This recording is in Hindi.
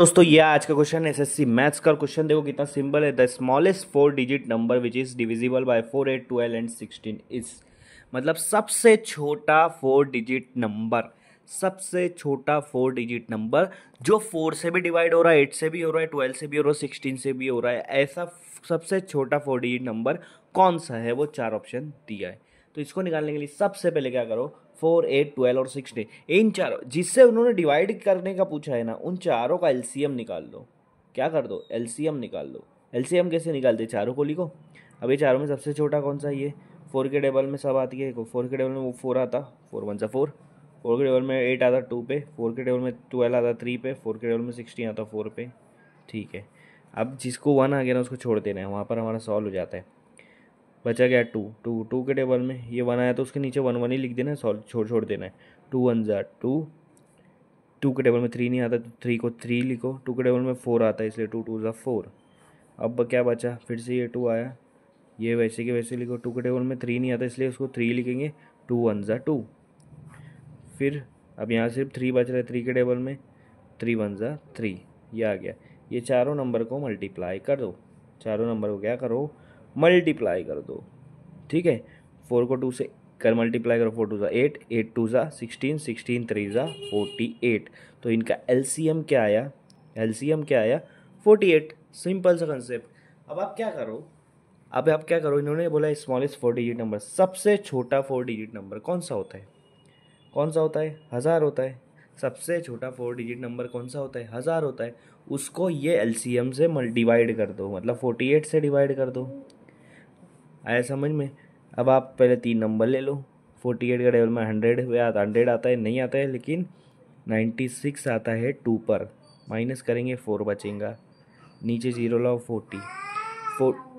दोस्तों ये आज का क्वेश्चन एसएससी मैथ्स का क्वेश्चन देखो कितना सिंपल है the smallest four digit number which is divisible by four eight twelve and sixteen is मतलब सबसे छोटा फोर डिजिट नंबर सबसे छोटा फोर डिजिट नंबर जो फोर से भी डिवाइड हो रहा है एट से भी हो रहा है ट्वेल्व से भी हो रहा है सिक्सटीन से भी हो रहा है ऐसा सबसे छोटा फोर डिजिट नंबर कौन सा है वो चार ऑप्शन दिया है तो इसको निकालने के लिए सबसे पहले क्या करो फोर एट ट्वेल्व और सिक्सटी इन चारों जिससे उन्होंने डिवाइड करने का पूछा है ना उन चारों का एल निकाल दो क्या कर दो एल निकाल दो एल कैसे निकालते चारों को लिखो अब ये चारों में सबसे छोटा कौन सा ये फोर के टेबल में सब आती है फोर के टेबल में वो फोर आता फोर वन सा फोर फोर के टेबल में एट आता टू पे फोर के टेबल में ट्वेल्व आता थ्री पे फोर के टेबल में सिक्सटीन आता फोर पे ठीक है अब जिसको वन आ गया ना उसको छोड़ देना है वहाँ पर हमारा सॉल्व हो जाता है बचा गया टू टू टू के टेबल में ये वन आया तो उसके नीचे वन वन ही लिख देना है सॉल्व छोड़ छोड़ देना है टू वन ज़ा टू टू के टेबल में थ्री नहीं आता तो थ्री को थ्री लिखो टू के टेबल में फ़ोर आता है इसलिए टू टू ज़ा फोर अब क्या बचा फिर से ये टू आया ये वैसे के वैसे लिखो टू के टेबल में थ्री नहीं आता इसलिए उसको थ्री लिखेंगे टू वन ज़ा टू फिर अब यहाँ सिर्फ थ्री बच रहा है थ्री के टेबल में थ्री वन ज़ा थ्री ये आ गया ये चारों नंबर को मल्टीप्लाई कर दो चारों नंबर को क्या करो मल्टीप्लाई कर दो ठीक है फोर को टू से कर मल्टीप्लाई करो फोर टू ज़ा एट एट टू ज़ा सिक्सटीन सिक्सटीन थ्री ज़ा फोर्टी एट तो इनका एल क्या आया एल क्या आया फोर्टी एट सिंपल सा कंसेप्ट अब आप क्या करो अब आप क्या करो इन्होंने बोला स्मॉलेस्ट फोर डिजिट नंबर सबसे छोटा फोर डिजिट नंबर कौन सा होता है कौन सा होता है हज़ार होता है सबसे छोटा फोर डिजिट नंबर कौन सा होता है हज़ार होता है उसको ये एल से मल डिवाइड कर दो मतलब फोर्टी एट से डिवाइड कर दो आया समझ में अब आप पहले तीन नंबर ले लो फोर्टी एट का डेवल में हंड्रेड हंड्रेड आता है नहीं आता है लेकिन नाइन्टी सिक्स आता है टू पर माइनस करेंगे फोर बचेगा नीचे जीरो लाओ फोर्टी फोर